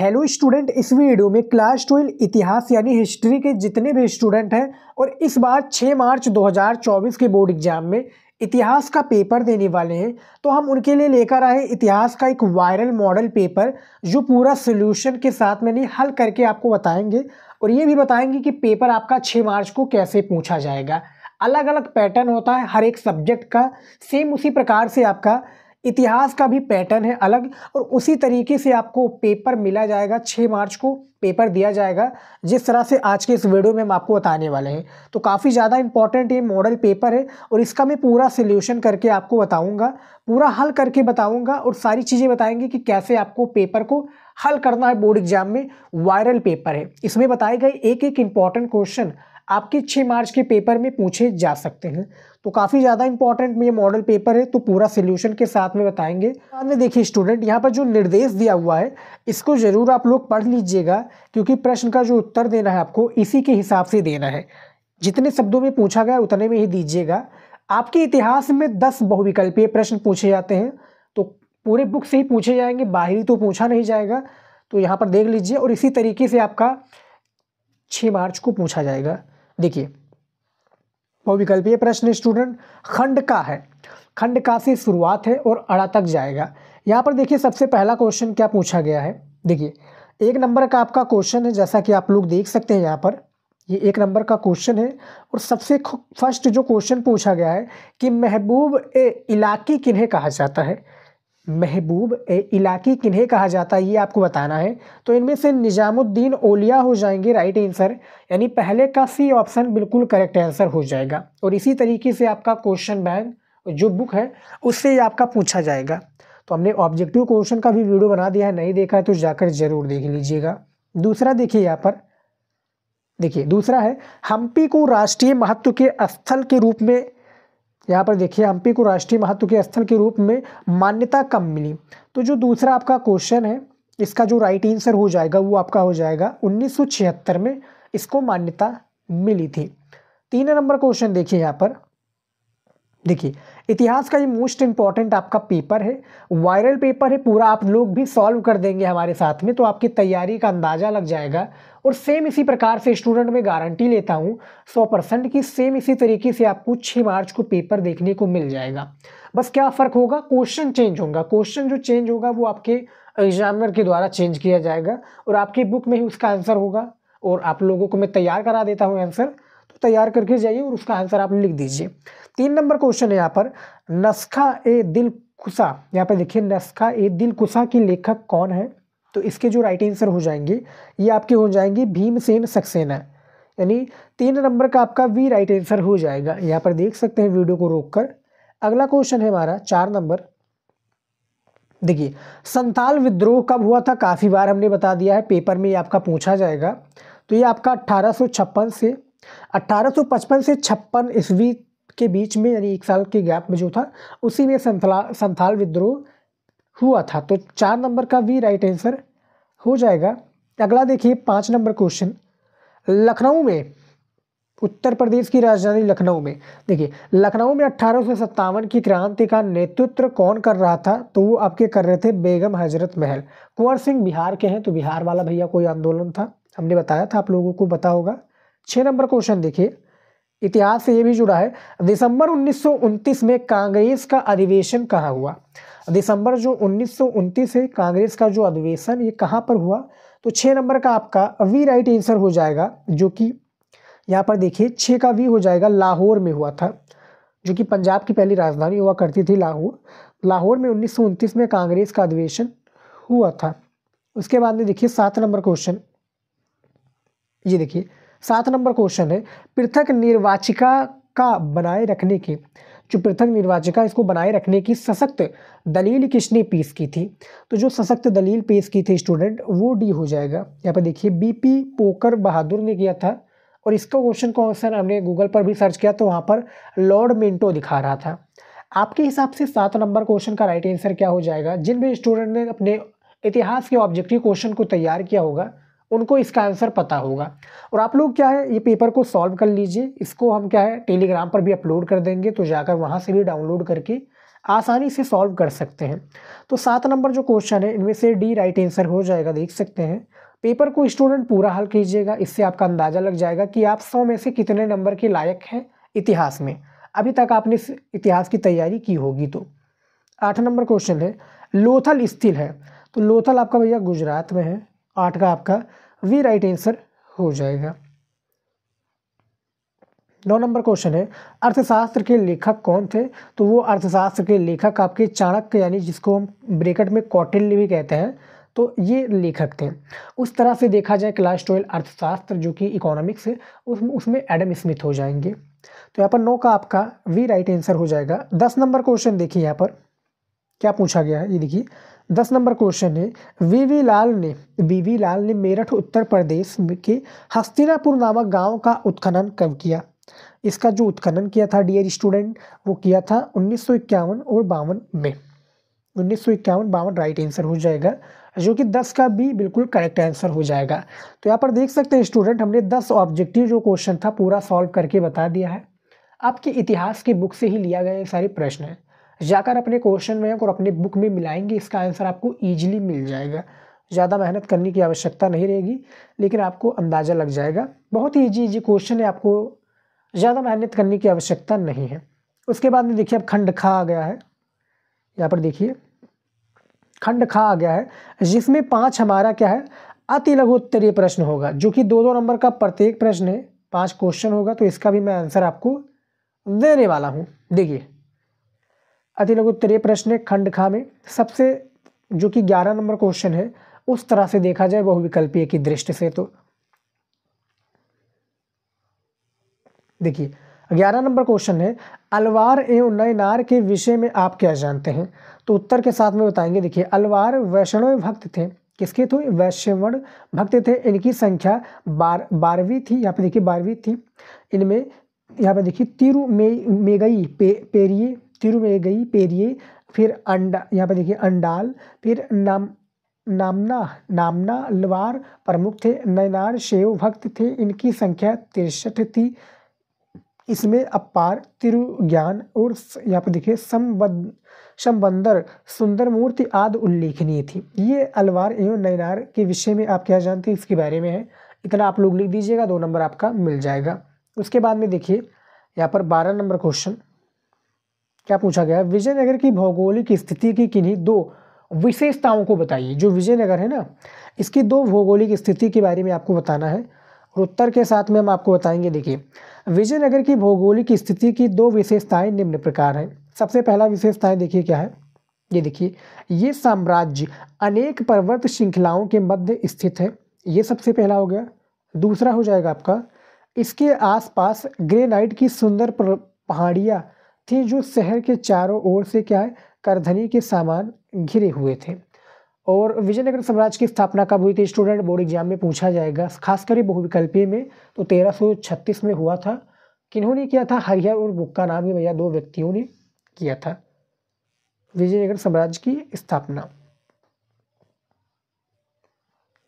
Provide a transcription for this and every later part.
Hello student इस video में class twelve इतिहास यानी हिस्ट्री के जितने भी स्टूडेंट हैं और इस बार 6 मार्च 2024 के बोर्ड एग्जाम में इतिहास का पेपर देने वाले हैं तो हम उनके लिए लेकर आए इतिहास का एक वायरल मॉडल पेपर जो पूरा सोल्यूशन के साथ मैंने हल करके आपको बताएंगे और ये भी बताएंगे कि पेपर आपका छः मार्च को कैसे पूछा जाएगा अलग अलग पैटर्न होता है हर एक सब्जेक्ट का सेम उसी प्रकार से आपका इतिहास का भी पैटर्न है अलग और उसी तरीके से आपको पेपर मिला जाएगा छः मार्च को पेपर दिया जाएगा जिस तरह से आज के इस वीडियो में हम आपको बताने वाले हैं तो काफ़ी ज़्यादा इंपॉर्टेंट ये मॉडल पेपर है और इसका मैं पूरा सोल्यूशन करके आपको बताऊंगा पूरा हल करके बताऊंगा और सारी चीज़ें बताएंगे कि कैसे आपको पेपर को हल करना है बोर्ड एग्जाम में वायरल पेपर है इसमें बताए गए एक एक इम्पॉर्टेंट क्वेश्चन आपके छः मार्च के पेपर में पूछे जा सकते हैं तो काफ़ी ज़्यादा इंपॉर्टेंट ये मॉडल पेपर है तो पूरा सोल्यूशन के साथ में बताएंगे बाद में देखिए स्टूडेंट यहाँ पर जो निर्देश दिया हुआ है इसको ज़रूर आप लोग पढ़ लीजिएगा क्योंकि प्रश्न का जो उत्तर देना है आपको इसी के हिसाब से देना है जितने शब्दों में पूछा गया उतने में ही दीजिएगा आपके इतिहास में दस बहुविकल्पीय प्रश्न पूछे जाते हैं तो पूरे बुक से ही पूछे जाएंगे बाहरी तो पूछा नहीं जाएगा तो यहाँ पर देख लीजिए और इसी तरीके से आपका छः मार्च को पूछा जाएगा देखिए बहुविकल्पीय प्रश्न स्टूडेंट खंड का है खंड का से शुरुआत है और अड़ा तक जाएगा यहाँ पर देखिए सबसे पहला क्वेश्चन क्या पूछा गया है देखिए एक नंबर का आपका क्वेश्चन है जैसा कि आप लोग देख सकते हैं यहाँ पर ये एक नंबर का क्वेश्चन है और सबसे फर्स्ट जो क्वेश्चन पूछा गया है कि महबूब ए इलाके किन्हें कहा जाता है महबूब ए इलाकी किन्हें कहा जाता है ये आपको बताना है तो इनमें से निजामुद्दीन ओलिया हो जाएंगे राइट आंसर यानी पहले का सी ऑप्शन बिल्कुल करेक्ट आंसर हो जाएगा और इसी तरीके से आपका क्वेश्चन बैंक जो बुक है उससे आपका पूछा जाएगा तो हमने ऑब्जेक्टिव क्वेश्चन का भी वीडियो बना दिया है नहीं देखा है तो जाकर ज़रूर देख लीजिएगा दूसरा देखिए यहाँ पर देखिए दूसरा है हम्पी को राष्ट्रीय महत्व के स्थल के रूप में यहाँ पर देखिए हम्पी को राष्ट्रीय महत्व के स्थल के रूप में मान्यता कब मिली तो जो दूसरा आपका क्वेश्चन है इसका जो राइट आंसर हो जाएगा वो आपका हो जाएगा 1976 में इसको मान्यता मिली थी तीन नंबर क्वेश्चन देखिए यहाँ पर देखिए इतिहास का ये मोस्ट इंपॉर्टेंट आपका पेपर है वायरल पेपर है पूरा आप लोग भी सॉल्व कर देंगे हमारे साथ में तो आपकी तैयारी का अंदाज़ा लग जाएगा और सेम इसी प्रकार से स्टूडेंट में गारंटी लेता हूँ सौ परसेंट की सेम इसी तरीके से आपको छः मार्च को पेपर देखने को मिल जाएगा बस क्या फ़र्क होगा क्वेश्चन चेंज होगा क्वेश्चन जो चेंज होगा वो आपके एग्जामिनर के द्वारा चेंज किया जाएगा और आपकी बुक में ही उसका आंसर होगा और आप लोगों को मैं तैयार करा देता हूँ आंसर तो तैयार करके जाइए और उसका आंसर आप लिख दीजिए तीन नंबर क्वेश्चन है यहाँ पर नस्खा ए दिल कुसा यहाँ पर देखिए नस्खा ए दिल कुसा की लेखक कौन है तो इसके जो राइट आंसर हो जाएंगे ये आपके हो जाएंगे भीमसेन सक्सेना यानी तीन नंबर का आपका वी राइट आंसर हो जाएगा यहाँ पर देख सकते हैं वीडियो को रोककर अगला क्वेश्चन है हमारा चार नंबर देखिए संताल विद्रोह कब हुआ था काफ़ी बार हमने बता दिया है पेपर में ये आपका पूछा जाएगा तो ये आपका अट्ठारह से अट्ठारह से छप्पन ईस्वी के बीच में यानी एक साल के गैप में जो था उसी में संथला संथाल विद्रोह हुआ था तो चार नंबर का वी राइट आंसर हो जाएगा अगला देखिए पाँच नंबर क्वेश्चन लखनऊ में उत्तर प्रदेश की राजधानी लखनऊ में देखिए लखनऊ में अट्ठारह की क्रांति का नेतृत्व कौन कर रहा था तो वो आपके कर रहे थे बेगम हजरत महल कुंवर सिंह बिहार के हैं तो बिहार वाला भैया कोई आंदोलन था हमने बताया था आप लोगों को पता होगा छः नंबर क्वेश्चन देखिए इतिहास से ये भी जुड़ा है दिसंबर 1929 में कांग्रेस का अधिवेशन कहाँ हुआ दिसंबर जो 1929 है कांग्रेस का जो अधिवेशन ये कहाँ पर हुआ तो छः नंबर का आपका वी राइट आंसर हो जाएगा जो कि यहाँ पर देखिए छः का वी हो जाएगा लाहौर में हुआ था जो कि पंजाब की पहली राजधानी हुआ करती थी लाहौर लाहौर में उन्नीस में कांग्रेस का अधिवेशन हुआ था उसके बाद में देखिए सात नंबर क्वेश्चन ये देखिए सात नंबर क्वेश्चन है पृथक निर्वाचिका का बनाए रखने की जो पृथक निर्वाचिका इसको बनाए रखने की सशक्त दलील किसने पेश की थी तो जो सशक्त दलील पेश की थी स्टूडेंट वो डी हो जाएगा यहाँ पर देखिए बीपी पोकर बहादुर ने किया था और इसका क्वेश्चन कौन सा हमने गूगल पर भी सर्च किया तो वहाँ पर लॉर्ड मिंटो दिखा रहा था आपके हिसाब से सात नंबर क्वेश्चन का राइट आंसर क्या हो जाएगा जिन भी स्टूडेंट ने अपने इतिहास के ऑब्जेक्टिव क्वेश्चन को तैयार किया होगा उनको इसका आंसर पता होगा और आप लोग क्या है ये पेपर को सॉल्व कर लीजिए इसको हम क्या है टेलीग्राम पर भी अपलोड कर देंगे तो जाकर वहाँ से भी डाउनलोड करके आसानी से सॉल्व कर सकते हैं तो सात नंबर जो क्वेश्चन है इनमें से डी राइट आंसर हो जाएगा देख सकते हैं पेपर को स्टूडेंट पूरा हल कीजिएगा इससे आपका अंदाज़ा लग जाएगा कि आप सौ में से कितने नंबर के लायक हैं इतिहास में अभी तक आपने इतिहास की तैयारी की होगी तो आठ नंबर क्वेश्चन है लोथल स्थिल है तो लोथल आपका भैया गुजरात में है आठ का आपका वी राइट आंसर हो जाएगा नौ नंबर क्वेश्चन है अर्थशास्त्र के लेखक कौन थे तो वो अर्थशास्त्र के लेखक आपके चाणक्य यानी जिसको हम ब्रेकेट में कौटिल्य भी कहते हैं तो ये लेखक थे उस तरह से देखा जाए क्लास ट्वेल्व अर्थशास्त्र जो कि इकोनॉमिक्स है उस, उसमें एडम स्मिथ हो जाएंगे तो यहाँ पर नौ का आपका वी राइट आंसर हो जाएगा दस नंबर क्वेश्चन देखिए यहाँ पर क्या पूछा गया है ये देखिए दस नंबर क्वेश्चन है वीवी लाल ने वीवी लाल ने मेरठ उत्तर प्रदेश के हस्तिनापुर नामक गांव का उत्खनन कब किया इसका जो उत्खनन किया था डियर स्टूडेंट वो किया था उन्नीस और बावन में उन्नीस सौ इक्यावन बावन राइट आंसर हो जाएगा जो कि 10 का भी बिल्कुल करेक्ट आंसर हो जाएगा तो यहाँ पर देख सकते हैं स्टूडेंट हमने 10 ऑब्जेक्टिव जो क्वेश्चन था पूरा सॉल्व करके बता दिया है आपके इतिहास के बुक से ही लिया गया ये सारे प्रश्न है जाकर अपने क्वेश्चन बैंक और अपने बुक में मिलाएंगे इसका आंसर आपको ईजिली मिल जाएगा ज़्यादा मेहनत करने की आवश्यकता नहीं रहेगी लेकिन आपको अंदाज़ा लग जाएगा बहुत ही ईजी ईजी क्वेश्चन है आपको ज़्यादा मेहनत करने की आवश्यकता नहीं है उसके बाद में देखिए अब खंड खा आ गया है यहाँ पर देखिए खंड खा आ गया है जिसमें पाँच हमारा क्या है अति लघुत्तरीय प्रश्न होगा जो कि दो दो नंबर का प्रत्येक प्रश्न है पाँच क्वेश्चन होगा तो इसका भी मैं आंसर आपको देने वाला हूँ देखिए अति लघु उत्तरीय प्रश्न खंड खा में सबसे जो कि ग्यारह नंबर क्वेश्चन है उस तरह से देखा जाए बहुविकल्पीय की दृष्टि से तो देखिए ग्यारह नंबर क्वेश्चन है अलवार एवं नयनार के विषय में आप क्या जानते हैं तो उत्तर के साथ में बताएंगे देखिए अलवार वैष्णव भक्त थे किसके थे तो? वैश्यवण भक्त थे इनकी संख्या बार बारहवीं थी यहाँ पे देखिए बारहवीं थी इनमें यहाँ पे देखिए तिरु मे मेगई पे पेरिए तिरुवेगई गई पेरिए फिर अंडा यहाँ पर देखिए अंडाल फिर नाम नामना नामना अलवार प्रमुख थे नयनार शेव भक्त थे इनकी संख्या तिरसठ थी इसमें अपार तिरुज्ञान और यहाँ पर देखिए संबद संबंदर सुंदर मूर्ति आदि उल्लेखनीय थी ये अलवार एवं नयनार के विषय में आप क्या जानते हैं इसके बारे में है इतना आप लोग लिख दीजिएगा दो नंबर आपका मिल जाएगा उसके बाद में देखिए यहाँ पर बारह नंबर क्वेश्चन क्या पूछा गया विजयनगर की भौगोलिक स्थिति की किन्हीं दो विशेषताओं को बताइए जो विजयनगर है ना इसकी दो भौगोलिक स्थिति के बारे में आपको बताना है और उत्तर के साथ में हम आपको बताएंगे देखिए विजयनगर की भौगोलिक स्थिति की दो विशेषताएं निम्न प्रकार हैं सबसे पहला विशेषताएं देखिए क्या है ये देखिए ये साम्राज्य अनेक पर्वत श्रृंखलाओं के मध्य स्थित है ये सबसे पहला हो गया दूसरा हो जाएगा आपका इसके आसपास ग्रेनाइट की सुंदर पहाड़ियाँ थी जो शहर के चारों ओर से क्या है करधनी के सामान घिरे हुए थे और विजयनगर साम्राज्य की स्थापना कब हुई थी स्टूडेंट बोर्ड एग्जाम में पूछा जाएगा खासकर बहुविकल्पीय में तो छत्तीस में हुआ था किन्होंने किया था हरिहर और बुक्का नाम ही भैया दो व्यक्तियों ने किया था विजयनगर साम्राज्य की स्थापना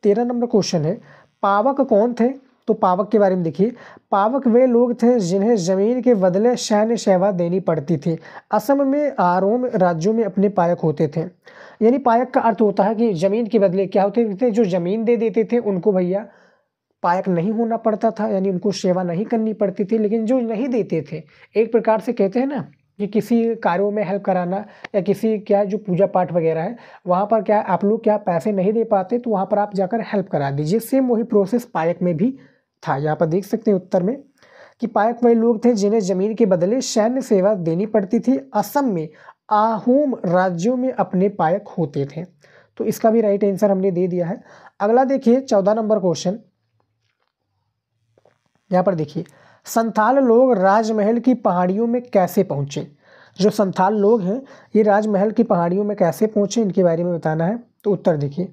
तेरह नंबर क्वेश्चन है पावक कौन थे तो पावक के बारे में देखिए पावक वे लोग थे जिन्हें ज़मीन के बदले सैन्य सेवा देनी पड़ती थी असम में आरोम राज्यों में अपने पायक होते थे यानी पायक का अर्थ होता है कि ज़मीन के बदले क्या होते थे जो ज़मीन दे देते थे उनको भैया पायक नहीं होना पड़ता था यानी उनको सेवा नहीं करनी पड़ती थी लेकिन जो नहीं देते थे एक प्रकार से कहते हैं ना कि किसी कार्यों में हेल्प कराना या किसी क्या जो पूजा पाठ वगैरह है वहाँ पर क्या आप लोग क्या पैसे नहीं दे पाते तो वहाँ पर आप जाकर हेल्प करा दीजिए सेम वही प्रोसेस पायक में भी था यहाँ पर देख सकते हैं उत्तर में कि पायक वही लोग थे जिन्हें जमीन के बदले सैन्य सेवा देनी पड़ती थी असम में आहोम राज्यों में अपने पायक होते थे तो इसका भी राइट आंसर हमने दे दिया है अगला देखिए चौदह नंबर क्वेश्चन यहाँ पर देखिए संथाल लोग राजमहल की पहाड़ियों में कैसे पहुंचे जो संथाल लोग हैं ये राजमहल की पहाड़ियों में कैसे पहुंचे इनके बारे में बताना है तो उत्तर देखिए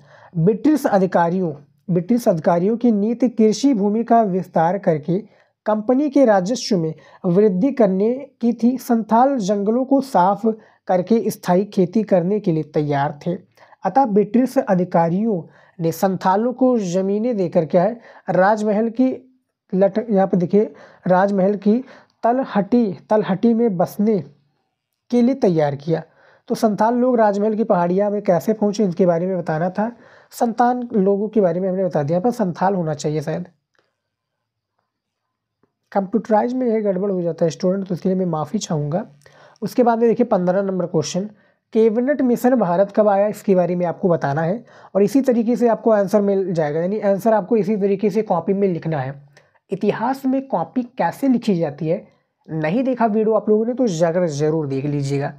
ब्रिटिश अधिकारियों ब्रिटिश अधिकारियों की नीति कृषि भूमि का विस्तार करके कंपनी के राजस्व में वृद्धि करने की थी संथाल जंगलों को साफ करके स्थायी खेती करने के लिए तैयार थे अतः ब्रिटिश अधिकारियों ने संथालों को ज़मीनें देकर क्या है राजमहल की लट यहाँ पर देखिए राजमहल की तलहटी तलहटी में बसने के लिए तैयार किया तो संथाल लोग राजमहल की पहाड़ियाँ में कैसे पहुँचे इनके बारे में बताना था संतान लोगों के बारे में हमने बता दिया पर संथाल होना चाहिए शायद कंप्यूटराइज में यह गड़बड़ हो जाता है स्टूडेंट तो उसके लिए मैं माफ़ी चाहूँगा उसके बाद में देखिए पंद्रह नंबर क्वेश्चन कैबिनेट मिशन भारत कब आया इसके बारे में आपको बताना है और इसी तरीके से आपको आंसर मिल जाएगा यानी आंसर आपको इसी तरीके से कॉपी में लिखना है इतिहास में कॉपी कैसे लिखी जाती है नहीं देखा वीडियो आप लोगों ने तो जाकर ज़रूर देख लीजिएगा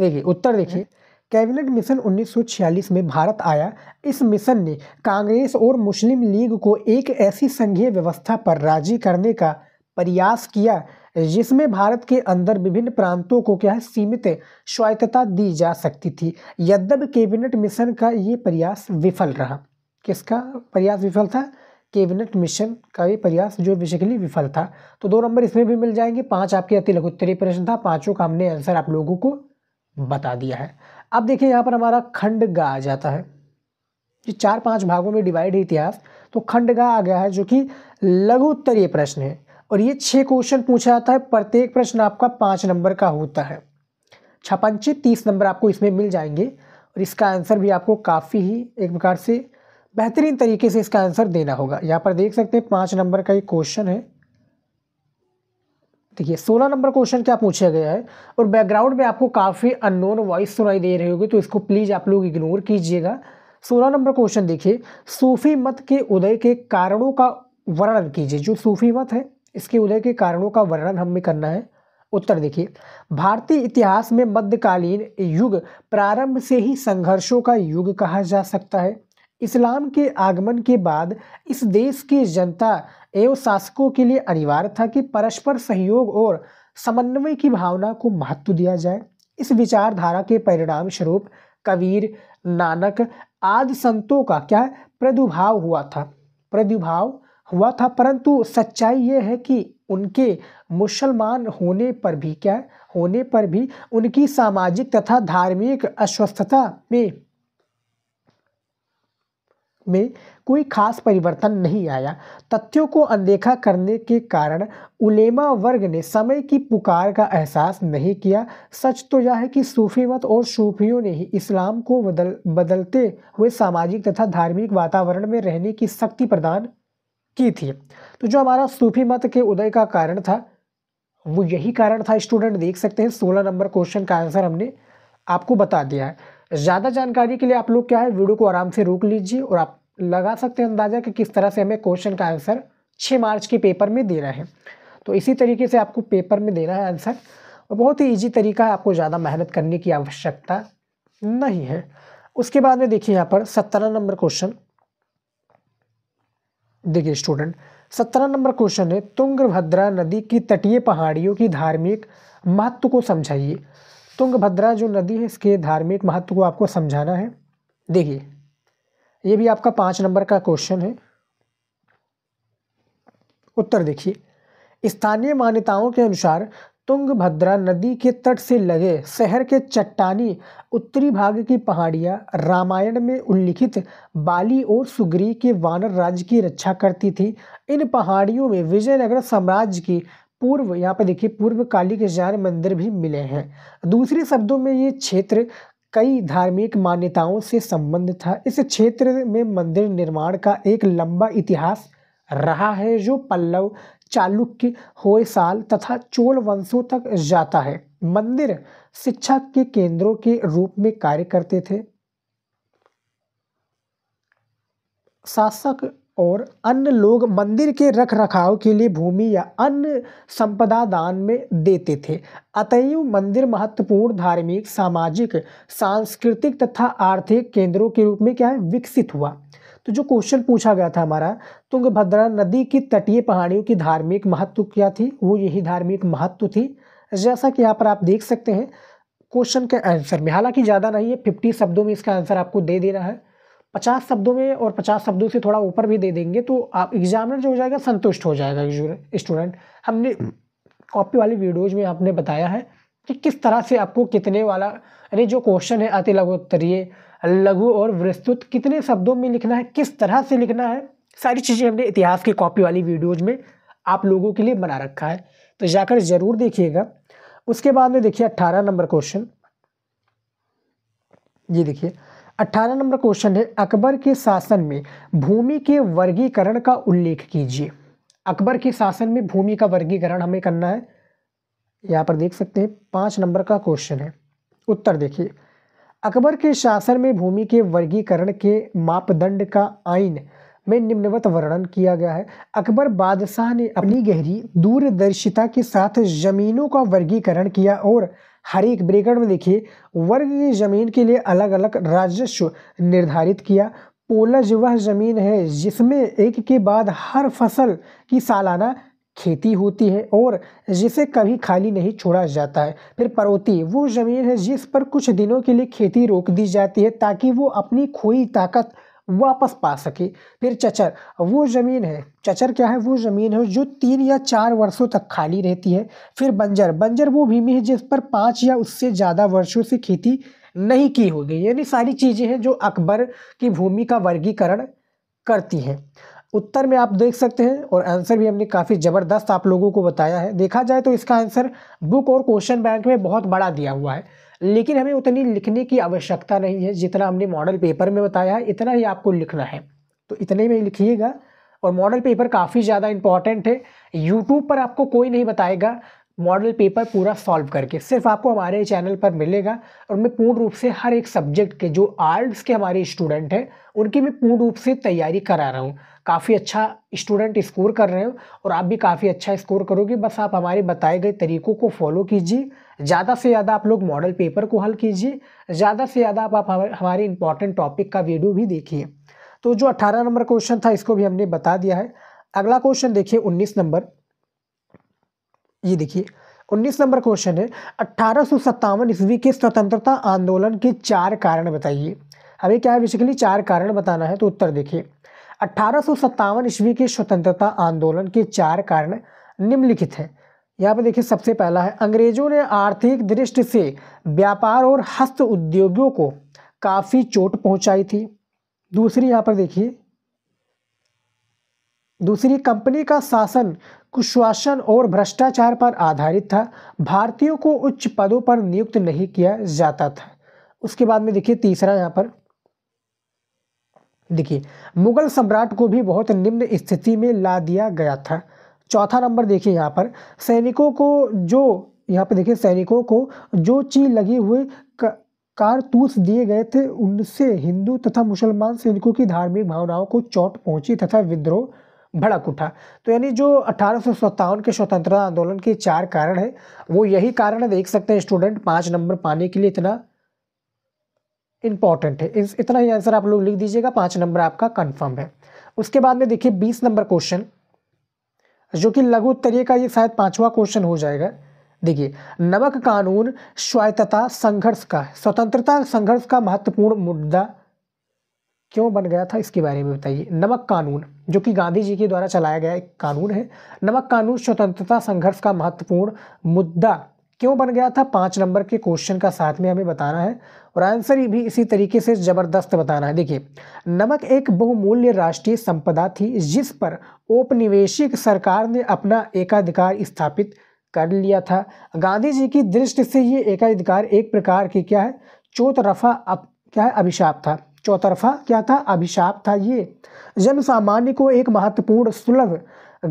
देखिए उत्तर देखिए कैबिनेट मिशन 1946 में भारत आया इस मिशन ने कांग्रेस और मुस्लिम लीग को एक ऐसी संघीय व्यवस्था पर राजी करने का प्रयास किया जिसमें भारत के अंदर विभिन्न प्रांतों को क्या है सीमित स्वायत्तता दी जा सकती थी यद्यप कैबिनेट मिशन का ये प्रयास विफल रहा किसका प्रयास विफल था कैबिनेट मिशन का ये प्रयास जो बेसिकली विफल था तो दो नंबर इसमें भी मिल जाएंगे पांच आपके अति उत्तरीय प्रश्न था पांचों का हमने आंसर आप लोगों को बता दिया है अब देखिए यहाँ पर हमारा खंडगा आ जाता है ये चार पांच भागों में डिवाइड है इतिहास तो खंडगा आ गया है जो कि लघु उत्तरीय प्रश्न है और ये छः क्वेश्चन पूछा जाता है प्रत्येक प्रश्न आपका पाँच नंबर का होता है छपंचे तीस नंबर आपको इसमें मिल जाएंगे और इसका आंसर भी आपको काफ़ी ही एक प्रकार से बेहतरीन तरीके से इसका आंसर देना होगा यहाँ पर देख सकते हैं पाँच नंबर का ये क्वेश्चन है देखिए सोलह नंबर क्वेश्चन क्या पूछा गया है और बैकग्राउंड में आपको काफ़ी अननोन वॉइस सुनाई दे रही होगी तो इसको प्लीज़ आप लोग इग्नोर कीजिएगा सोलह नंबर क्वेश्चन देखिए सूफी मत के उदय के कारणों का वर्णन कीजिए जो सूफी मत है इसके उदय के कारणों का वर्णन हमें करना है उत्तर देखिए भारतीय इतिहास में मध्यकालीन युग प्रारंभ से ही संघर्षों का युग कहा जा सकता है इस्लाम के आगमन के बाद इस देश की जनता एवं शासकों के लिए अनिवार्य था कि परस्पर सहयोग और समन्वय की भावना को महत्व दिया जाए इस विचारधारा के परिणाम स्वरूप कबीर नानक आदि संतों का क्या प्रदुभाव हुआ था प्रदुभाव हुआ था परंतु सच्चाई ये है कि उनके मुसलमान होने पर भी क्या होने पर भी उनकी सामाजिक तथा धार्मिक अस्वस्थता में में कोई खास परिवर्तन नहीं आया तथ्यों को अनदेखा करने के कारण उलेमा वर्ग ने समय की पुकार का एहसास नहीं किया सच तो यह है कि सूफी मत और सूफियों ने ही इस्लाम को बदल बदलते हुए सामाजिक तथा धार्मिक वातावरण में रहने की शक्ति प्रदान की थी तो जो हमारा सूफी मत के उदय का कारण था वो यही कारण था स्टूडेंट देख सकते हैं सोलह नंबर क्वेश्चन का आंसर हमने आपको बता दिया है ज़्यादा जानकारी के लिए आप लोग क्या है वीडियो को आराम से रोक लीजिए और आप लगा सकते हैं अंदाजा कि किस तरह से हमें क्वेश्चन का आंसर छः मार्च के पेपर में देना है तो इसी तरीके से आपको पेपर में देना है आंसर और बहुत ही ईजी तरीका है आपको ज़्यादा मेहनत करने की आवश्यकता नहीं है उसके बाद में देखिए यहाँ पर सत्रह नंबर क्वेश्चन देखिए स्टूडेंट सत्रह नंबर क्वेश्चन है तुंगभद्रा नदी की तटीय पहाड़ियों की धार्मिक महत्व को समझाइए तुंगभद्रा जो नदी है इसके धार्मिक महत्व को आपको समझाना है देखिए ये भी आपका पाँच नंबर का क्वेश्चन है उत्तर देखिए स्थानीय मान्यताओं के अनुसार तुंगभद्रा नदी के तट से लगे शहर के चट्टानी उत्तरी भाग की पहाड़ियाँ रामायण में उल्लिखित बाली और सुग्री के वानर राज्य की रक्षा करती थी इन पहाड़ियों में विजयनगर साम्राज्य की पूर्व यहाँ पे देखिए पूर्व काली के चार मंदिर भी मिले हैं दूसरे शब्दों में ये क्षेत्र कई धार्मिक मान्यताओं से संबंध था इस क्षेत्र में मंदिर निर्माण का एक लंबा इतिहास रहा है जो पल्लव चालुक्य साल तथा चोल वंशों तक जाता है मंदिर शिक्षा के केंद्रों के रूप में कार्य करते थे शासक और अन्य लोग मंदिर के रख रखाव के लिए भूमि या अन्य संपदा दान में देते थे अतएव मंदिर महत्वपूर्ण धार्मिक सामाजिक सांस्कृतिक तथा आर्थिक केंद्रों के रूप में क्या है विकसित हुआ तो जो क्वेश्चन पूछा गया था हमारा तुंगभद्रा नदी की तटीय पहाड़ियों की धार्मिक महत्व क्या थी वो यही धार्मिक महत्व थी जैसा कि यहाँ पर आप देख सकते हैं क्वेश्चन के आंसर में हालांकि ज़्यादा नहीं है फिफ्टी शब्दों में इसका आंसर आपको दे देना है पचास शब्दों में और पचास शब्दों से थोड़ा ऊपर भी दे देंगे तो आप एग्जामिनर जो हो जाएगा संतुष्ट हो जाएगा स्टूडेंट हमने कॉपी वाली वीडियोज में आपने बताया है कि किस तरह से आपको कितने वाला यानी जो क्वेश्चन है अति लघुत्तरीय लघु और विस्तृत कितने शब्दों में लिखना है किस तरह से लिखना है सारी चीज़ें हमने इतिहास की कॉपी वाली वीडियोज में आप लोगों के लिए बना रखा है तो जाकर ज़रूर देखिएगा उसके बाद में देखिए अट्ठारह नंबर क्वेश्चन ये देखिए अट्ठारह नंबर क्वेश्चन है अकबर के शासन में भूमि के वर्गीकरण का उल्लेख कीजिए अकबर के शासन में भूमि का वर्गीकरण हमें करना है यहाँ पर देख सकते हैं पाँच नंबर का क्वेश्चन है उत्तर देखिए अकबर के शासन में भूमि के वर्गीकरण के मापदंड का आइन में निम्नवत वर्णन किया गया है अकबर बादशाह ने अपनी गहरी दूरदर्शिता के साथ जमीनों का वर्गीकरण किया और हर एक ब्रेकेट में देखिए वर्ग की जमीन के लिए अलग अलग राजस्व निर्धारित किया पोलज वह जमीन है जिसमें एक के बाद हर फसल की सालाना खेती होती है और जिसे कभी खाली नहीं छोड़ा जाता है फिर परोती वो ज़मीन है जिस पर कुछ दिनों के लिए खेती रोक दी जाती है ताकि वो अपनी खोई ताकत वापस पा सके फिर चचर वो ज़मीन है चचर क्या है वो ज़मीन है जो तीन या चार वर्षों तक खाली रहती है फिर बंजर बंजर वो भूमि है जिस पर पाँच या उससे ज़्यादा वर्षों से खेती नहीं की होगी यानी सारी चीज़ें हैं जो अकबर की भूमि का वर्गीकरण करती हैं उत्तर में आप देख सकते हैं और आंसर भी हमने काफ़ी ज़बरदस्त आप लोगों को बताया है देखा जाए तो इसका आंसर बुक और क्वेश्चन बैंक में बहुत बड़ा दिया हुआ है लेकिन हमें उतनी लिखने की आवश्यकता नहीं है जितना हमने मॉडल पेपर में बताया है इतना ही आपको लिखना है तो इतने में लिखिएगा और मॉडल पेपर काफ़ी ज़्यादा इंपॉर्टेंट है यूट्यूब पर आपको कोई नहीं बताएगा मॉडल पेपर पूरा सॉल्व करके सिर्फ आपको हमारे चैनल पर मिलेगा और मैं पूर्ण रूप से हर एक सब्जेक्ट के जो आर्ट्स के हमारे स्टूडेंट हैं उनकी मैं पूर्ण रूप से तैयारी करा रहा हूँ काफ़ी अच्छा स्टूडेंट स्कोर कर रहे हो और आप भी काफ़ी अच्छा स्कोर करोगे बस आप हमारे बताए गए तरीकों को फॉलो कीजिए ज़्यादा से ज़्यादा आप लोग मॉडल पेपर को हल कीजिए ज़्यादा से ज़्यादा आप, आप हमारे इंपॉर्टेंट टॉपिक का वीडियो भी देखिए तो जो अट्ठारह नंबर क्वेश्चन था इसको भी हमने बता दिया है अगला क्वेश्चन देखिए उन्नीस नंबर ये देखिए उन्नीस नंबर क्वेश्चन है अट्ठारह ईस्वी के स्वतंत्रता आंदोलन के चार कारण बताइए अभी क्या है बेसिकली चार कारण बताना है तो उत्तर देखिए अट्ठारह ईस्वी के स्वतंत्रता आंदोलन के चार कारण निम्नलिखित हैं यहाँ पर देखिए सबसे पहला है अंग्रेजों ने आर्थिक दृष्टि से व्यापार और हस्त उद्योगों को काफ़ी चोट पहुँचाई थी दूसरी यहाँ पर देखिए दूसरी कंपनी का शासन कुशासन और भ्रष्टाचार पर आधारित था भारतीयों को उच्च पदों पर नियुक्त नहीं किया जाता था उसके बाद में देखिए तीसरा यहाँ पर देखिए मुगल सम्राट को भी बहुत निम्न स्थिति में ला दिया गया था चौथा नंबर देखिए यहाँ पर सैनिकों को जो यहाँ पर देखिए सैनिकों को जो चीज लगी हुए कारतूस दिए गए थे उनसे हिंदू तथा मुसलमान सैनिकों की धार्मिक भावनाओं को चोट पहुंची तथा विद्रोह भड़क उठा तो यानी जो अठारह के स्वतंत्रता आंदोलन के चार कारण है वो यही कारण है देख सकते हैं स्टूडेंट पाँच नंबर पाने के लिए इतना इंपॉर्टेंट है इतना ही आंसर आप लोग लिख दीजिएगा पाँच नंबर आपका कन्फर्म है उसके बाद में देखिए बीस नंबर क्वेश्चन जो कि लघु उत्तरीय का ये शायद पांचवा क्वेश्चन हो जाएगा देखिए नमक कानून स्वायत्तता संघर्ष का स्वतंत्रता संघर्ष का महत्वपूर्ण मुद्दा क्यों बन गया था इसके बारे में बताइए नमक कानून जो कि गांधी जी के द्वारा चलाया गया एक कानून है नमक कानून स्वतंत्रता संघर्ष का महत्वपूर्ण मुद्दा क्यों बन गया था पाँच नंबर के क्वेश्चन का साथ में हमें बताना है और आंसर भी इसी तरीके से ज़बरदस्त बताना है देखिए नमक एक बहुमूल्य राष्ट्रीय संपदा थी जिस पर औपनिवेशिक सरकार ने अपना एकाधिकार स्थापित कर लिया था गांधी जी की दृष्टि से ये एकाधिकार एक प्रकार की क्या है चौतरफा अब क्या है अभिशाप था चौतरफा क्या था अभिशाप था ये जन सामान्य को एक महत्वपूर्ण सुलभ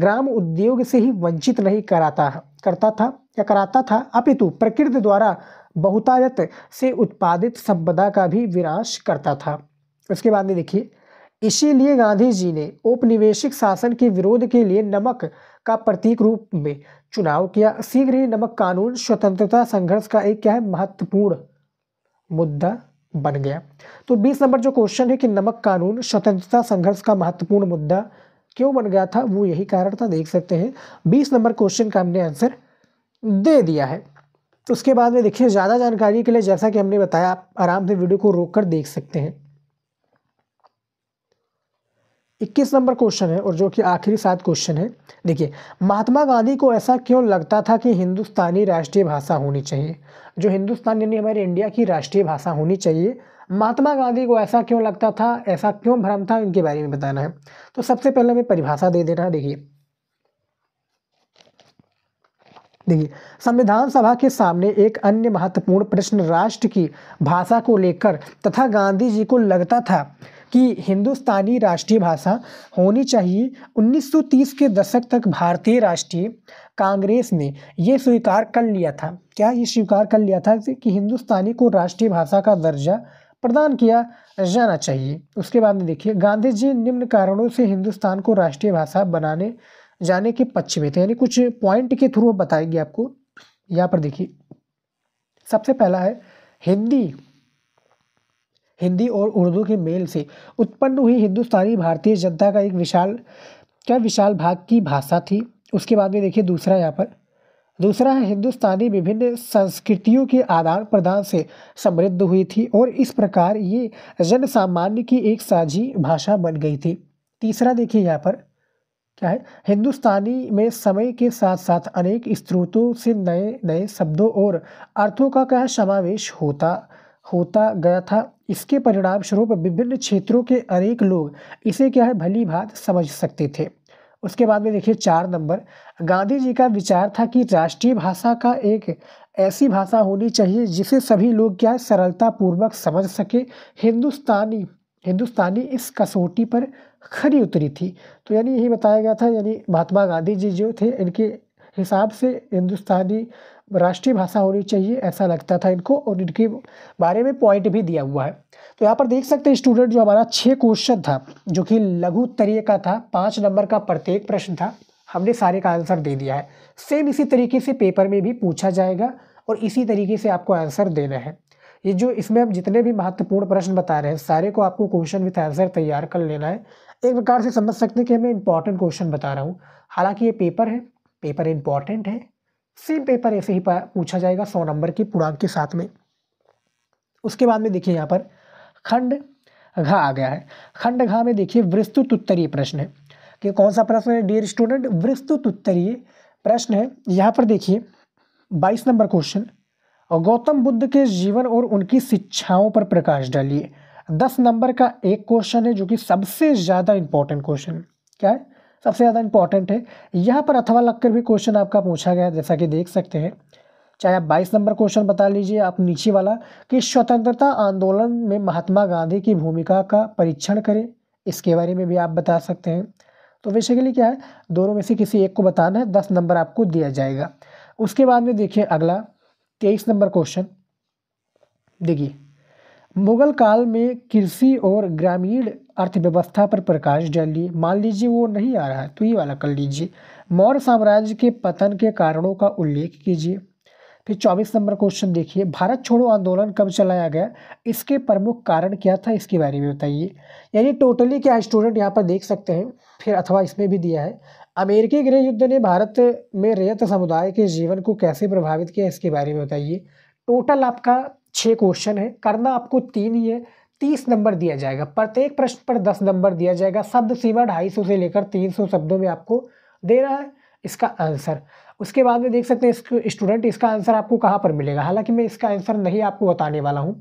ग्राम उद्योग से ही वंचित नहीं कराता करता था या कराता था अपितु प्रकृति द्वारा बहुतायत से उत्पादित संपदा का भी विनाश करता था उसके बाद में देखिए इसीलिए गांधी जी ने औपनिवेशिक शासन के विरोध के लिए नमक का प्रतीक रूप में चुनाव किया शीघ्र ही नमक कानून स्वतंत्रता संघर्ष का एक क्या है महत्वपूर्ण मुद्दा बन गया तो बीस नंबर जो क्वेश्चन है कि नमक कानून स्वतंत्रता संघर्ष का महत्वपूर्ण मुद्दा क्यों बन गया था वो यही कारण था देख सकते हैं बीस नंबर क्वेश्चन का हमने आंसर दे दिया है उसके बाद में देखिए ज़्यादा जानकारी के लिए जैसा कि हमने बताया आप आराम से वीडियो को रोक कर देख सकते हैं इक्कीस नंबर क्वेश्चन है और जो कि आखिरी सात क्वेश्चन है देखिए महात्मा गांधी को ऐसा क्यों लगता था कि हिंदुस्तानी राष्ट्रीय भाषा होनी चाहिए जो हिंदुस्तान यानी हमारे इंडिया की राष्ट्रीय भाषा होनी चाहिए महात्मा गांधी को ऐसा क्यों लगता था ऐसा क्यों भ्रम था इनके बारे में बताना है तो सबसे पहले हमें परिभाषा दे देना है देखिए देखिए संविधान सभा के सामने एक अन्य महत्वपूर्ण प्रश्न राष्ट्र की भाषा को लेकर तथा गांधी जी को लगता था कि हिंदुस्तानी राष्ट्रीय भाषा होनी चाहिए 1930 के दशक तक भारतीय राष्ट्रीय कांग्रेस ने यह स्वीकार कर लिया था क्या ये स्वीकार कर लिया था कि हिंदुस्तानी को राष्ट्रीय भाषा का दर्जा प्रदान किया जाना चाहिए उसके बाद में देखिए गांधी जी निम्न कारणों से हिंदुस्तान को राष्ट्रीय भाषा बनाने जाने के पक्ष में थे यानी कुछ पॉइंट के थ्रू बताएंगे आपको यहाँ पर देखिए सबसे पहला है हिंदी हिंदी और उर्दू के मेल से उत्पन्न हुई हिंदुस्तानी भारतीय जनता का एक विशाल क्या विशाल भाग की भाषा थी उसके बाद में देखिए दूसरा यहाँ पर दूसरा है हिंदुस्तानी विभिन्न संस्कृतियों के आदान प्रदान से समृद्ध हुई थी और इस प्रकार ये जन सामान्य की एक साझी भाषा बन गई थी तीसरा देखिए यहाँ पर क्या है हिंदुस्तानी में समय के साथ साथ अनेक स्रोतों से नए नए शब्दों और अर्थों का क्या समावेश होता होता गया था इसके परिणाम स्वरूप विभिन्न क्षेत्रों के अनेक लोग इसे क्या है भली भात समझ सकते थे उसके बाद में देखिए चार नंबर गांधी जी का विचार था कि राष्ट्रीय भाषा का एक ऐसी भाषा होनी चाहिए जिसे सभी लोग क्या सरलतापूर्वक समझ सके हिंदुस्तानी हिंदुस्तानी इस कसौटी पर खरी उतरी थी तो यानी यही बताया गया था यानी महात्मा गांधी जी जो थे इनके हिसाब से हिंदुस्तानी राष्ट्रीय भाषा होनी चाहिए ऐसा लगता था इनको और इनके बारे में पॉइंट भी दिया हुआ है तो यहाँ पर देख सकते हैं स्टूडेंट जो हमारा छः क्वेश्चन था जो कि लघु तरीके का था पाँच नंबर का प्रत्येक प्रश्न था हमने सारे का आंसर दे दिया है सेम इसी तरीके से पेपर में भी पूछा जाएगा और इसी तरीके से आपको आंसर देना है ये जो इसमें हम जितने भी महत्वपूर्ण प्रश्न बता रहे हैं सारे को आपको क्वेश्चन विथ आंसर तैयार कर लेना है एक प्रकार से समझ सकते हैं कि मैं इंपॉर्टेंट क्वेश्चन बता रहा हूँ हालांकि ये पेपर है पेपर इंपॉर्टेंट है सेम पेपर ऐसे ही पूछा जाएगा सौ नंबर की पूर्णांक के साथ में उसके बाद में देखिए यहाँ पर खंड घा आ गया है खंड घा में देखिए विस्तृत उत्तरीय प्रश्न है कि कौन सा प्रश्न है डियर स्टूडेंट विस्तृत उत्तरीय प्रश्न है यहाँ पर देखिए बाईस नंबर क्वेश्चन गौतम बुद्ध के जीवन और उनकी शिक्षाओं पर प्रकाश डालिए दस नंबर का एक क्वेश्चन है जो कि सबसे ज़्यादा इंपॉर्टेंट क्वेश्चन क्या है सबसे ज़्यादा इंपॉर्टेंट है यहाँ पर अथवा लगकर भी क्वेश्चन आपका पूछा गया जैसा कि देख सकते हैं चाहे आप बाईस नंबर क्वेश्चन बता लीजिए आप नीचे वाला कि स्वतंत्रता आंदोलन में महात्मा गांधी की भूमिका का परीक्षण करें इसके बारे में भी आप बता सकते हैं तो बेसिकली क्या है दोनों में से किसी एक को बताना है दस नंबर आपको दिया जाएगा उसके बाद में देखिए अगला तेईस नंबर क्वेश्चन देखिए मुगल काल में कृषि और ग्रामीण अर्थव्यवस्था पर प्रकाश डालिए मान लीजिए वो नहीं आ रहा है तो ये वाला कर लीजिए मौर्य साम्राज्य के पतन के कारणों का उल्लेख कीजिए फिर चौबीस नंबर क्वेश्चन देखिए भारत छोड़ो आंदोलन कब चलाया गया इसके प्रमुख कारण क्या था इसके बारे में बताइए यानी टोटली क्या स्टूडेंट यहाँ पर देख सकते हैं फिर अथवा इसमें भी दिया है अमेरिकी गृह युद्ध ने भारत में रेत समुदाय के जीवन को कैसे प्रभावित किया इसके बारे में बताइए टोटल आपका छः क्वेश्चन है करना आपको तीन ही है तीस नंबर दिया जाएगा प्रत्येक प्रश्न पर दस नंबर दिया जाएगा शब्द सीमा ढाई सौ से लेकर तीन सौ शब्दों में आपको देना है इसका आंसर उसके बाद में देख सकते हैं स्टूडेंट इसका आंसर आपको कहाँ पर मिलेगा हालांकि मैं इसका आंसर नहीं आपको बताने वाला हूँ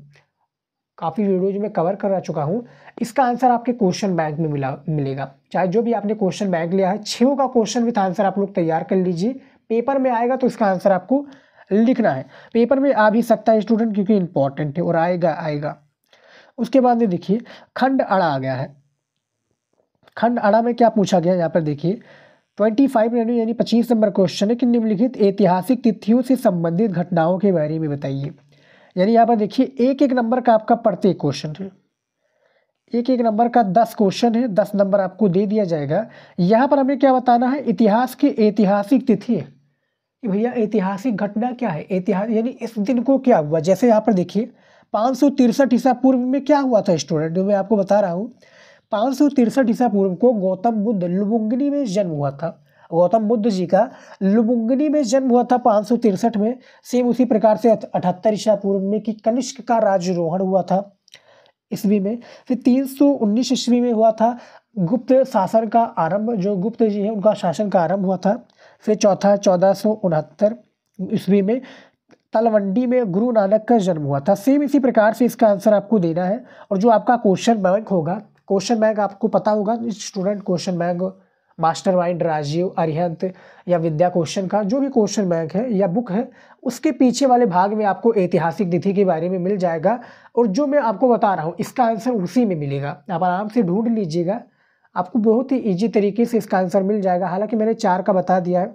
काफ़ी वीडियोज में कवर करा चुका हूँ इसका आंसर आपके क्वेश्चन बैंक में मिला मिलेगा चाहे जो भी आपने क्वेश्चन बैंक लिया है छः का क्वेश्चन विथ आंसर आप लोग तैयार कर लीजिए पेपर में आएगा तो इसका आंसर आपको लिखना है पेपर में आ भी सकता है स्टूडेंट क्योंकि इंपॉर्टेंट है और आएगा आएगा उसके बाद ये देखिए खंड अड़ा आ गया है खंड अड़ा में क्या पूछा गया यहाँ पर देखिए ट्वेंटी फाइव यानी यानी पच्चीस नंबर क्वेश्चन है कि निम्नलिखित ऐतिहासिक तिथियों से संबंधित घटनाओं के बारे में बताइए यानी यहाँ पर देखिए एक एक नंबर का आपका प्रत्येक क्वेश्चन है एक एक नंबर का दस क्वेश्चन है दस नंबर आपको दे दिया जाएगा यहाँ पर हमें क्या बताना है इतिहास की ऐतिहासिक तिथि कि भैया ऐतिहासिक घटना क्या है ऐतिहास यानी इस दिन को क्या हुआ जैसे यहाँ पर देखिए पाँच सौ तिरसठ ईसा पूर्व में क्या हुआ था स्टूडेंट जो मैं आपको बता रहा हूँ पाँच सौ तिरसठ ईसा पूर्व को गौतम बुद्ध लुबुंगनी में जन्म हुआ था गौतम बुद्ध जी का लुबुंगनी में जन्म हुआ था पाँच सौ तिरसठ में सेम उसी प्रकार से अठहत्तर ईसा पूर्व में कि कनिष्क का राजरोहण हुआ था ईस्वी में फिर तीन सौ उन्नीस ईस्वी में हुआ था गुप्त शासन का आरंभ जो गुप्त जी है उनका शासन का आरंभ हुआ था फिर चौथा चौदह सौ उनहत्तर ईस्वी में तलवंडी में गुरु नानक का जन्म हुआ था सेम इसी प्रकार से इसका आंसर आपको देना है और जो आपका क्वेश्चन बैंक होगा क्वेश्चन बैंक आपको पता होगा student question bank master mind Rajiv Arihant या विद्या क्वेश्चन का जो भी क्वेश्चन बैंक है या बुक है उसके पीछे वाले भाग में आपको ऐतिहासिक तिथि के बारे में मिल जाएगा और जो मैं आपको बता रहा हूँ इसका आंसर उसी में मिलेगा आप आराम से ढूंढ लीजिएगा आपको बहुत ही ईजी तरीके से इसका आंसर मिल जाएगा हालांकि मैंने चार का बता दिया है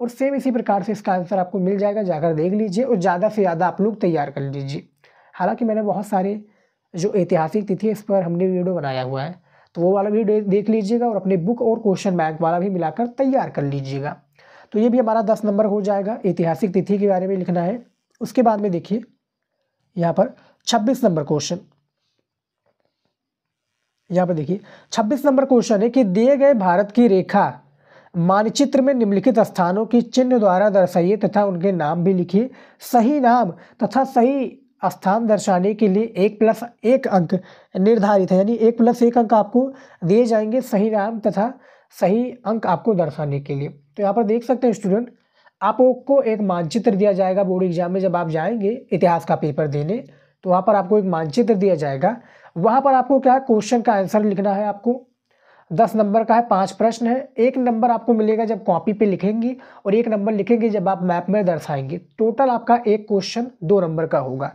और सेम इसी प्रकार से इसका आंसर आपको मिल जाएगा जाकर देख लीजिए और ज़्यादा से ज़्यादा आप लोग तैयार कर लीजिए हालांकि मैंने बहुत सारे जो ऐतिहासिक तिथि है इस पर हमने वीडियो बनाया हुआ है तो वो वाला वीडियो देख लीजिएगा और अपने बुक और क्वेश्चन बैंक वाला भी मिलाकर तैयार कर लीजिएगा तो ये भी हमारा दस नंबर हो जाएगा ऐतिहासिक तिथि के बारे में लिखना है उसके बाद में देखिए यहाँ पर छब्बीस नंबर क्वेश्चन यहाँ पर देखिए छब्बीस नंबर क्वेश्चन है कि दिए गए भारत की रेखा मानचित्र में निम्नलिखित स्थानों की चिन्ह द्वारा दर्शाइए तथा उनके नाम भी लिखिए सही नाम तथा सही स्थान दर्शाने के लिए एक प्लस एक अंक निर्धारित है यानी एक प्लस एक अंक आपको दिए जाएंगे सही नाम तथा सही अंक आपको दर्शाने के लिए तो यहाँ पर देख सकते हैं स्टूडेंट आपको एक मानचित्र दिया जाएगा बोर्ड एग्जाम में जब आप जाएंगे इतिहास का पेपर देने तो वहाँ पर आपको एक मानचित्र दिया जाएगा वहाँ पर आपको क्या क्वेश्चन का आंसर लिखना है आपको दस नंबर का है पांच प्रश्न है एक नंबर आपको मिलेगा जब कॉपी पे लिखेंगी और एक नंबर लिखेंगे जब आप मैप में दर्शाएंगे टोटल आपका एक क्वेश्चन दो नंबर का होगा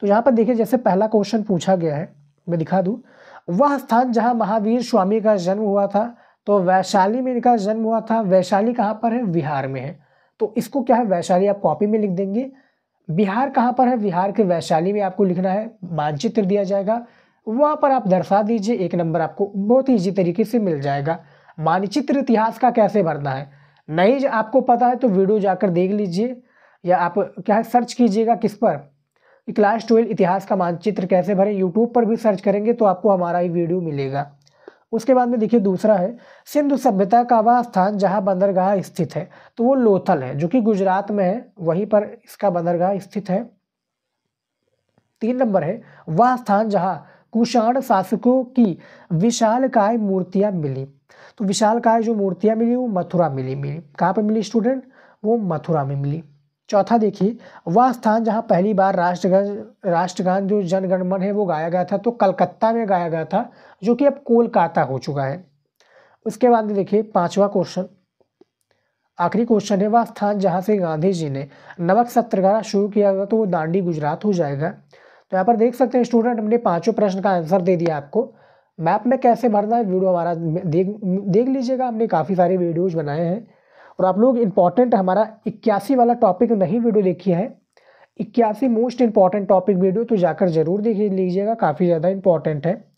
तो यहाँ पर देखिए जैसे पहला क्वेश्चन पूछा गया है मैं दिखा दूँ वह स्थान जहाँ महावीर स्वामी का जन्म हुआ था तो वैशाली में इनका जन्म हुआ था वैशाली कहाँ पर है बिहार में है तो इसको क्या है वैशाली आप कॉपी में लिख देंगे बिहार कहाँ पर है बिहार के वैशाली में आपको लिखना है मानचित्र दिया जाएगा वहाँ पर आप दर्शा दीजिए एक नंबर आपको बहुत ईजी तरीके से मिल जाएगा मानचित्र इतिहास का कैसे भरना है नहीं आपको पता है तो वीडियो जाकर देख लीजिए या आप क्या सर्च कीजिएगा किस पर क्लास ट्वेल्व इतिहास का मानचित्र कैसे भरें यूट्यूब पर भी सर्च करेंगे तो आपको हमारा ही वीडियो मिलेगा उसके बाद में देखिए दूसरा है सिंधु सभ्यता का वह स्थान जहाँ बंदरगाह स्थित है तो वो लोथल है जो कि गुजरात में है वहीं पर इसका बंदरगाह स्थित है तीन नंबर है वह स्थान जहाँ कुषाण शासकों की विशालकाय मूर्तियां मिली तो विशालकाय जो मूर्तियां मिली वो मथुरा मिली मिली कहाँ पर मिली स्टूडेंट वो मथुरा में मिली चौथा देखिए वह स्थान जहाँ पहली बार राष्ट्रगान राष्ट्रगान जो जनगणमन है वो गाया गया था तो कलकत्ता में गाया गया था जो कि अब कोलकाता हो चुका है उसके बाद देखिए पांचवा क्वेश्चन आखिरी क्वेश्चन है वह स्थान जहाँ से गांधी जी ने नमक सत्याग्रह शुरू किया था तो वो दांडी गुजरात हो जाएगा तो यहाँ पर देख सकते हैं स्टूडेंट हमने पाँचों प्रश्न का आंसर दे दिया आपको मैप में कैसे भरना है वीडियो हमारा देख देख लीजिएगा हमने काफ़ी सारे वीडियोज़ बनाए हैं और आप लोग इंपॉर्टेंट हमारा इक्यासी वाला टॉपिक नहीं वीडियो देखी है इक्यासी मोस्ट इंपॉर्टेंट टॉपिक वीडियो तो जाकर ज़रूर देख लीजिएगा काफ़ी ज़्यादा इंपॉर्टेंट है